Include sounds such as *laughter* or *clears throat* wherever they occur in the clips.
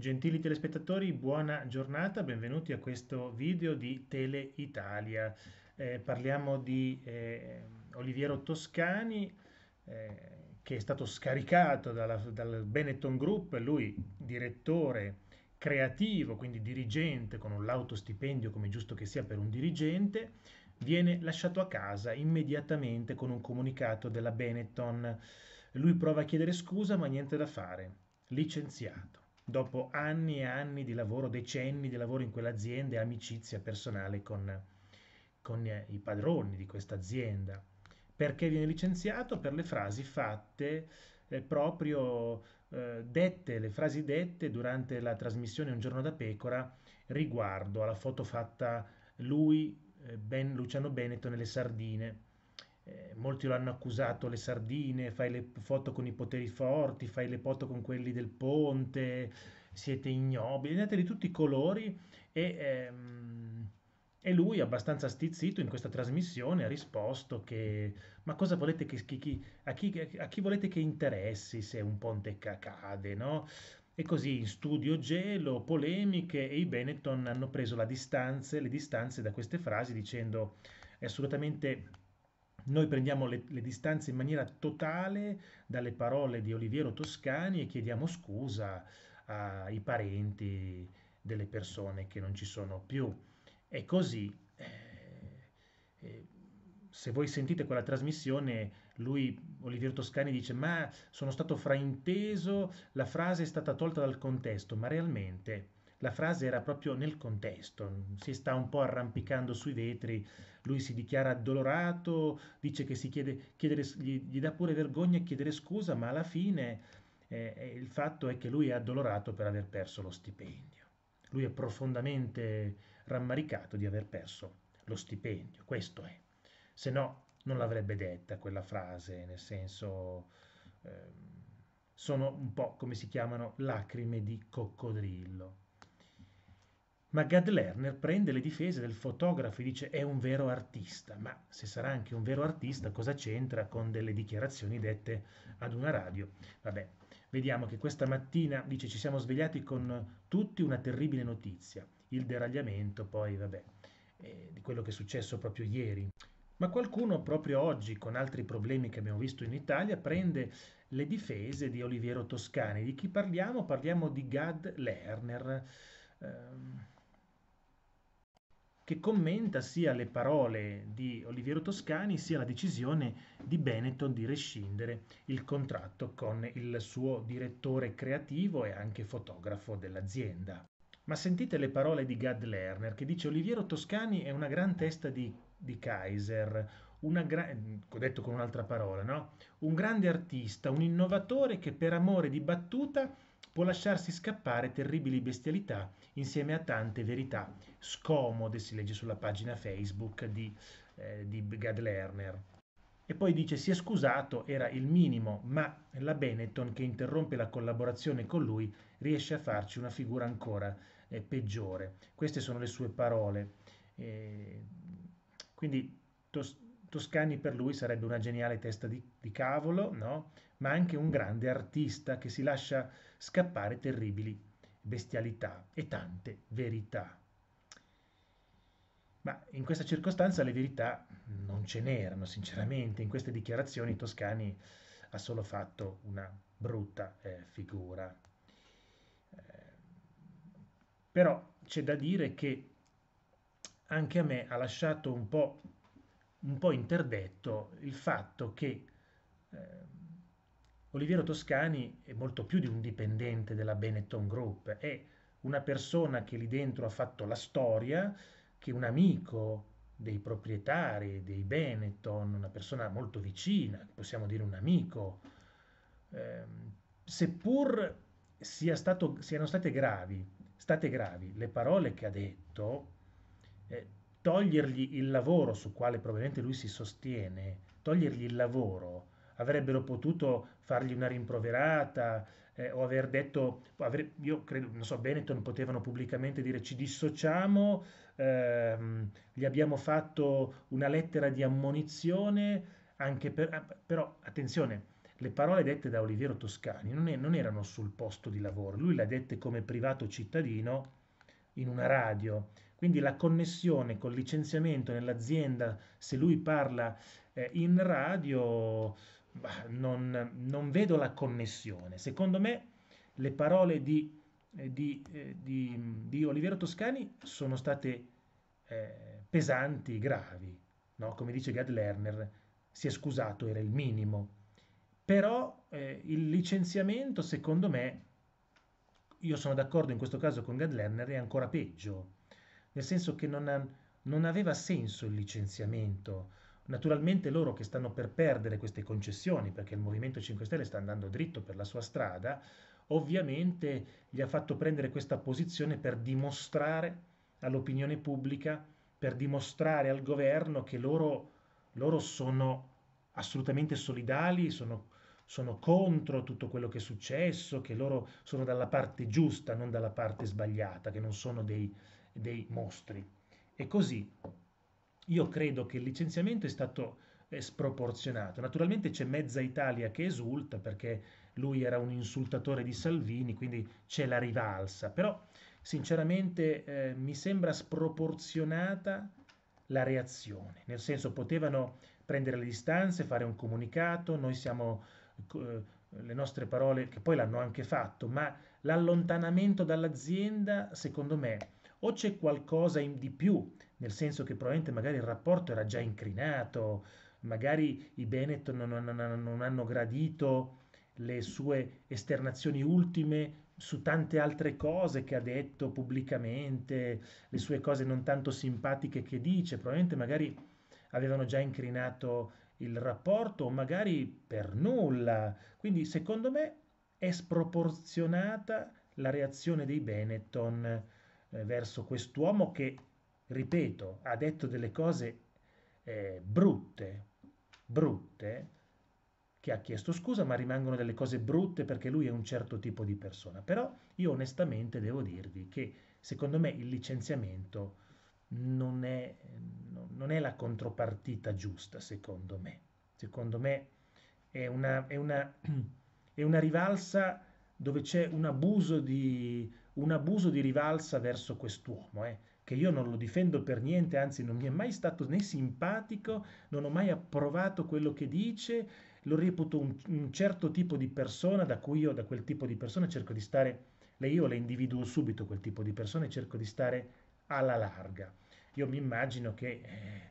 Gentili telespettatori, buona giornata, benvenuti a questo video di Tele Italia. Eh, parliamo di eh, Oliviero Toscani eh, che è stato scaricato dalla, dal Benetton Group, lui direttore creativo, quindi dirigente con un lauto stipendio come giusto che sia per un dirigente, viene lasciato a casa immediatamente con un comunicato della Benetton. Lui prova a chiedere scusa ma niente da fare, licenziato dopo anni e anni di lavoro, decenni di lavoro in quell'azienda e amicizia personale con, con eh, i padroni di questa azienda. Perché viene licenziato? Per le frasi fatte eh, proprio eh, dette, le frasi dette durante la trasmissione Un giorno da pecora riguardo alla foto fatta lui, eh, ben, Luciano Beneto, nelle Sardine eh, molti lo hanno accusato le sardine, fai le foto con i poteri forti, fai le foto con quelli del ponte, siete ignobili, andate di tutti i colori e, ehm, e, lui abbastanza stizzito in questa trasmissione ha risposto che ma cosa volete che, chi, chi, a, chi, a, chi, volete che interessi se un ponte cade, no? E così in studio gelo, polemiche e i Benetton hanno preso distanze, le distanze da queste frasi dicendo è assolutamente noi prendiamo le, le, distanze in maniera totale dalle parole di Oliviero Toscani e chiediamo scusa ai parenti delle persone che non ci sono più. E così, eh, eh, se voi sentite quella trasmissione, lui, Oliviero Toscani, dice ma sono stato frainteso, la frase è stata tolta dal contesto, ma realmente la frase era proprio nel contesto, si sta un po' arrampicando sui vetri, lui si dichiara addolorato, dice che si chiede, chiedere, gli, gli dà pure vergogna a chiedere scusa, ma alla fine eh, eh, il fatto è che lui è addolorato per aver perso lo stipendio. Lui è profondamente rammaricato di aver perso lo stipendio, questo è. Se no non l'avrebbe detta quella frase, nel senso... Eh, sono un po' come si chiamano lacrime di coccodrillo ma Gad Lerner prende le difese del fotografo e dice è un vero artista, ma se sarà anche un vero artista cosa c'entra con delle dichiarazioni dette ad una radio? Vabbè, vediamo che questa mattina dice ci siamo svegliati con tutti una terribile notizia, il deragliamento poi vabbè, eh, di quello che è successo proprio ieri. Ma qualcuno proprio oggi, con altri problemi che abbiamo visto in Italia, prende le difese di Oliviero Toscani. Di chi parliamo? Parliamo di Gad Lerner. Eh, che commenta sia le parole di Oliviero Toscani sia la decisione di Benetton di rescindere il contratto con il suo direttore creativo e anche fotografo dell'azienda. Ma sentite le parole di Gad Lerner che dice Oliviero Toscani è una gran testa di, di Kaiser, una gra- eh, detto con un'altra parola, no? un grande artista, un innovatore che per amore di battuta può lasciarsi scappare terribili bestialità insieme a tante verità scomode, si legge sulla pagina Facebook di, eh, di Gad Lerner. E poi dice si è scusato, era il minimo, ma la Benetton che interrompe la collaborazione con lui riesce a farci una figura ancora eh, peggiore. Queste sono le sue parole. Eh, quindi tos- Toscani per lui sarebbe una geniale testa di, di cavolo, no? ma anche un grande artista che si lascia scappare terribili bestialità e tante verità. Ma in questa circostanza le verità non ce n'erano, sinceramente, in queste dichiarazioni Toscani ha solo fatto una brutta eh, figura. Eh, però c'è da dire che anche a me ha lasciato un po' un po' interdetto il fatto che eh, Oliviero Toscani è molto più di un dipendente della Benetton Group, è una persona che lì dentro ha fatto la storia, che un amico dei proprietari dei Benetton, una persona molto vicina, possiamo dire un amico, eh, seppur sia stato, siano state gravi, state gravi le parole che ha detto, eh, togliergli il lavoro su quale probabilmente lui si sostiene, togliergli il lavoro, avrebbero potuto fargli una rimproverata eh, o aver detto, aver, io credo, non so, Benetton potevano pubblicamente dire ci dissociamo, ehm, gli abbiamo fatto una lettera di ammonizione, anche per, ah, però attenzione, le parole dette da Oliviero Toscani non, è, non erano sul posto di lavoro, lui le ha dette come privato cittadino in una radio quindi la connessione col licenziamento nell'azienda, se lui parla eh, in radio, bah, non, non, vedo la connessione. Secondo me le parole di, eh, di, eh, di, di Oliviero Toscani sono state eh, pesanti, gravi. No? Come dice Gad Lerner, si è scusato, era il minimo. Però eh, il licenziamento, secondo me, io sono d'accordo in questo caso con Gad Lerner, è ancora peggio nel senso che non, non aveva senso il licenziamento. Naturalmente loro che stanno per perdere queste concessioni, perché il Movimento 5 Stelle sta andando dritto per la sua strada, ovviamente gli ha fatto prendere questa posizione per dimostrare all'opinione pubblica, per dimostrare al governo che loro, loro sono assolutamente solidali, sono, sono, contro tutto quello che è successo, che loro sono dalla parte giusta, non dalla parte sbagliata, che non sono dei, dei mostri. E così io credo che il licenziamento è stato eh, sproporzionato. Naturalmente c'è mezza Italia che esulta perché lui era un insultatore di Salvini, quindi c'è la rivalsa, però sinceramente eh, mi sembra sproporzionata la reazione, nel senso potevano prendere le distanze, fare un comunicato, noi siamo eh, le nostre parole che poi l'hanno anche fatto, ma l'allontanamento dall'azienda, secondo me, o c'è qualcosa in, di più, nel senso che probabilmente magari il rapporto era già incrinato, magari i Benetton non, non, non hanno gradito le sue esternazioni ultime su tante altre cose che ha detto pubblicamente, le sue cose non tanto simpatiche che dice, probabilmente magari avevano già incrinato il rapporto o magari per nulla. Quindi secondo me è sproporzionata la reazione dei Benetton eh, verso quest'uomo che, ripeto, ha detto delle cose eh, brutte, brutte, che ha chiesto scusa, ma rimangono delle cose brutte perché lui è un certo tipo di persona. Però io onestamente devo dirvi che secondo me il licenziamento non è, non è la contropartita giusta, secondo me. Secondo me è una, è una, *clears throat* è una rivalsa dove c'è un abuso di, un abuso di rivalsa verso quest'uomo, eh, che io non lo difendo per niente, anzi non mi è mai stato né simpatico, non ho mai approvato quello che dice, lo reputo un, un certo tipo di persona da cui io, da quel tipo di persona, cerco di stare, le io le individuo subito quel tipo di persona e cerco di stare alla larga. Io mi immagino che... Eh,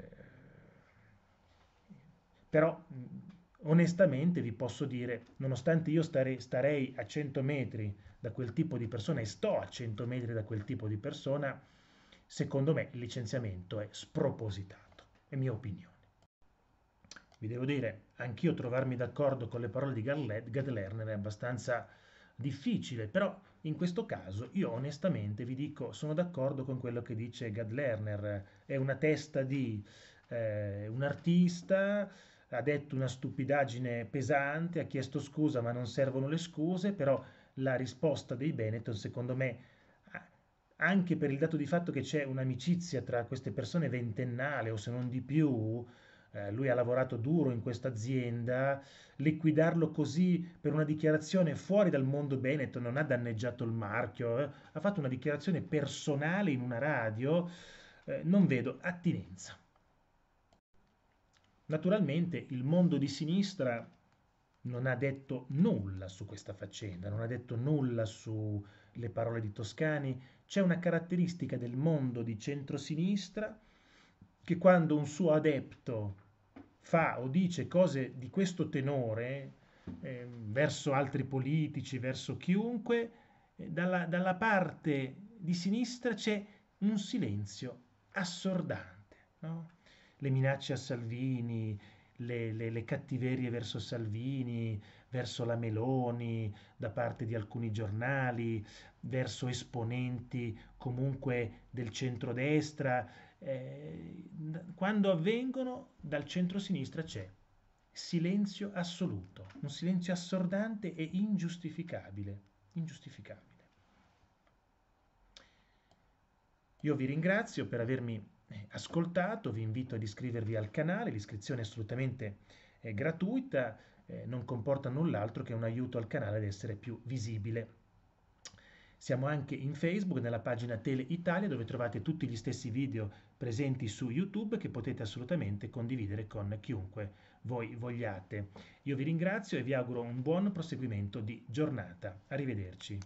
eh, però onestamente vi posso dire, nonostante io starei, starei a 100 metri da quel tipo di persona e sto a 100 metri da quel tipo di persona, secondo me il licenziamento è spropositato, è mia opinione. Vi devo dire, anch'io trovarmi d'accordo con le parole di Gadlerner è abbastanza difficile, però in questo caso io onestamente vi dico sono d'accordo con quello che dice Gadlerner, è una testa di eh, un artista ha detto una stupidaggine pesante, ha chiesto scusa ma non servono le scuse, però la risposta dei Benetton secondo me anche per il dato di fatto che c'è un'amicizia tra queste persone ventennale o se non di più, eh, lui ha lavorato duro in questa azienda, liquidarlo così per una dichiarazione fuori dal mondo Benetton non ha danneggiato il marchio, eh, ha fatto una dichiarazione personale in una radio, eh, non vedo attinenza. Naturalmente il mondo di sinistra non ha detto nulla su questa faccenda, non ha detto nulla sulle parole di Toscani. C'è una caratteristica del mondo di centrosinistra che quando un suo adepto fa o dice cose di questo tenore eh, verso altri politici, verso chiunque, eh, dalla, dalla parte di sinistra c'è un silenzio assordante. No? le minacce a Salvini, le, le, le, cattiverie verso Salvini, verso la Meloni da parte di alcuni giornali, verso esponenti comunque del centrodestra. Eh, quando avvengono dal centrosinistra c'è silenzio assoluto, un silenzio assordante e ingiustificabile. ingiustificabile. Io vi ringrazio per avermi eh, ascoltato, vi invito ad iscrivervi al canale, l'iscrizione è assolutamente eh, gratuita, eh, non comporta null'altro che un aiuto al canale ad essere più visibile. Siamo anche in Facebook, nella pagina Tele Italia, dove trovate tutti gli stessi video presenti su YouTube che potete assolutamente condividere con chiunque voi vogliate. Io vi ringrazio e vi auguro un buon proseguimento di giornata. Arrivederci.